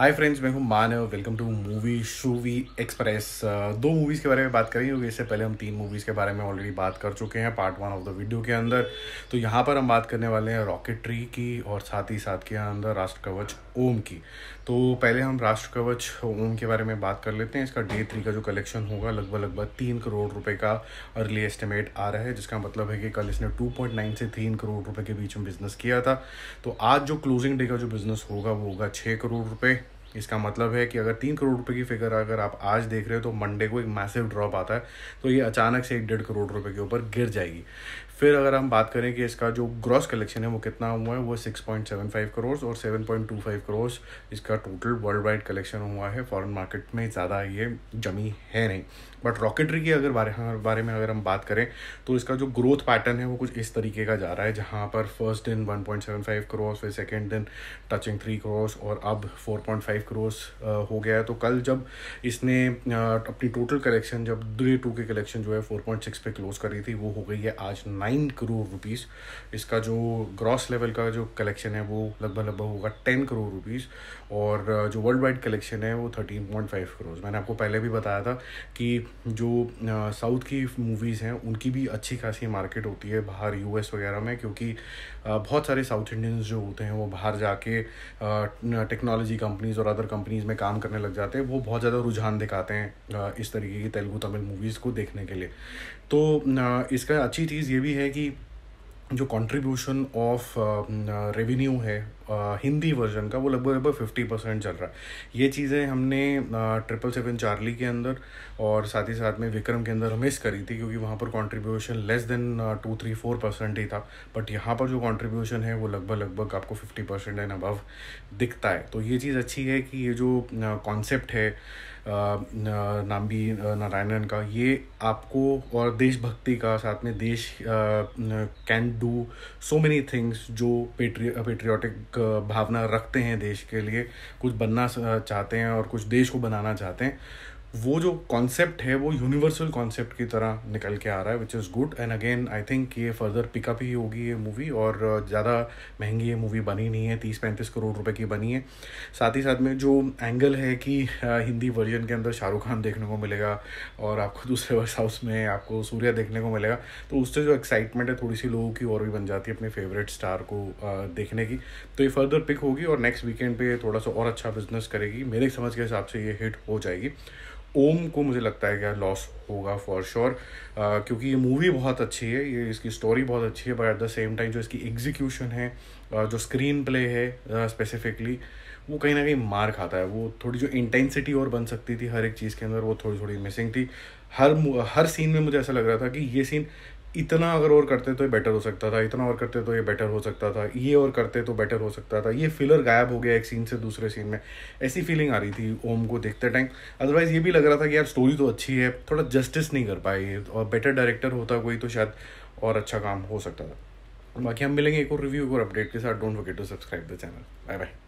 Hi friends मैं हूँ मान है welcome to Movie Shoovy Express दो मूवीज़ के बारे में बात करेंगे क्योंकि इससे पहले हम तीन मूवीज़ के बारे में ऑलरेडी बात कर चुके हैं part one of the video के अंदर तो यहाँ पर हम बात करने वाले हैं रॉकेटरी की और साथ ही साथ के अंदर राष्ट्र कवच ओम की तो पहले हम राष्ट्र कवच ओम के बारे में बात कर लेते हैं इसका डे थ्री का जो कलेक्शन होगा लगभग लगभग तीन करोड़ रुपये का अर्ली एस्टिमेट आ रहा है जिसका मतलब है कि कल इसने टू पॉइंट नाइन से तीन करोड़ रुपये के बीच में बिजनेस किया था तो आज जो क्लोजिंग डे का जो बिजनेस होगा वो होगा छः करोड़ रुपये इसका मतलब है कि अगर तीन करोड़ रुपए की फिगर अगर आप आज देख रहे हो तो मंडे को एक मैसिव ड्रॉप आता है तो ये अचानक से एक डेढ़ करोड़ रुपए के ऊपर गिर जाएगी फिर अगर हम बात करें कि इसका जो ग्रॉस कलेक्शन है वो कितना हुआ है वो six point seven five crore और seven point two five crore इसका टोटल वर्ल्ड वाइड कलेक्शन हुआ है फॉरेन मार्केट में ज़्यादा ये जमी है नहीं बट रॉकेटरी की अगर बारे हाँ, बारे में अगर हम बात करें तो इसका जो ग्रोथ पैटर्न है वो कुछ इस तरीके का जा रहा है जहाँ पर फर्स्ट दिन one point seven five crore फिर सेकेंड दिन टचिंग थ्री करोस और अब four point five five crores हो गया है तो कल जब इसने अपनी टोटल कलेक्शन जब डे टू के कलेक्शन जो है फोर पॉइंट सिक्स पे क्लोज करी थी वो हो गई है आज नाइन करोड़ रुपीज़ इसका जो ग्रॉस लेवल का जो कलेक्शन है वो लगभग लगभग होगा टेन करोड़ रुपीज़ और जो वर्ल्ड वाइड कलेक्शन है वो थर्टीन पॉइंट फाइव करोज मैंने आपको पहले भी बताया था कि जो साउथ की मूवीज़ हैं उनकी भी अच्छी खासी मार्केट होती है बाहर यूएस वगैरह में क्योंकि बहुत सारे साउथ इंडियंस जो होते हैं वो बाहर जाके टेक्नोलॉजी कंपनीज और और अदर कंपनीज़ में काम करने लग जाते हैं वो बहुत ज़्यादा रुझान दिखाते हैं इस तरीके की तेलुगु तमिल मूवीज़ को देखने के लिए तो इसका अच्छी चीज़ ये भी है कि जो कंट्रीब्यूशन ऑफ रेवेन्यू है हिंदी वर्जन का वो लगभग लगभग फिफ्टी परसेंट चल रहा है ये चीज़ें हमने ट्रिपल सेवन चार्ली के अंदर और साथ ही साथ में विक्रम के अंदर मिस करी थी क्योंकि वहाँ पर contribution less than two three four percent ही था बट यहाँ पर जो कॉन्ट्रीब्यूशन है वो लगभग लगभग आपको फिफ्टी परसेंट एंड अबव दिखता है तो ये चीज़ अच्छी है कि ये जो कॉन्सेप्ट है नाम्बी नारायणन का ये आपको और देशभक्ति का साथ में देश can do so many things जो पेट्री पेट्रियाटिक भावना रखते हैं देश के लिए कुछ बनना चाहते हैं और कुछ देश को बनाना चाहते हैं वो जो कॉन्सेप्ट है वो यूनिवर्सल कॉन्सेप्ट की तरह निकल के आ रहा है which is good and again I think ये फर्दर पिकअप ही होगी ये मूवी और uh, ज़्यादा महंगी ये मूवी बनी नहीं है तीस पैंतीस करोड़ रुपए की बनी है साथ ही साथ में जो एंगल है कि uh, हिंदी वर्जन के अंदर शाहरुख खान देखने को मिलेगा और आपको दूसरे वर्ष हाउस में आपको सूर्या देखने को मिलेगा तो उससे जो एक्साइटमेंट है थोड़ी सी लोगों की और भी बन जाती है अपने फेवरेट स्टार को uh, देखने की तो ये फर्दर पिक होगी और नेक्स्ट वीकेंड पर थोड़ा सा और अच्छा बिजनेस करेगी मेरे समझ के हिसाब से ये हिट हो जाएगी ओम को मुझे लगता है क्या लॉस होगा फॉर श्योर sure. uh, क्योंकि ये मूवी बहुत अच्छी है ये इसकी स्टोरी बहुत अच्छी है but at the same time जो इसकी एग्जीक्यूशन है जो स्क्रीन प्ले है स्पेसिफिकली वो कहीं ना कहीं मार खाता है वो थोड़ी जो इंटेंसिटी और बन सकती थी हर एक चीज़ के अंदर वो थोड़ी थोड़ी मिसिंग थी हर हर सीन में मुझे ऐसा लग रहा था कि ये सीन इतना अगर और करते तो ये बेटर हो सकता था इतना और करते तो ये बेटर हो सकता था ये और करते तो बेटर हो सकता था ये फिलर गायब हो गया एक सीन से दूसरे सीन में ऐसी फीलिंग आ रही थी ओम को देखते टाइम अदरवाइज़ ये भी लग रहा था कि यार स्टोरी तो अच्छी है थोड़ा जस्टिस नहीं कर पाए और बेटर डायरेक्टर होता कोई तो शायद और अच्छा काम हो सकता था बाकी हम मिलेंगे एक और रिव्यू और अपडेट के साथ don't forget to subscribe the channel bye bye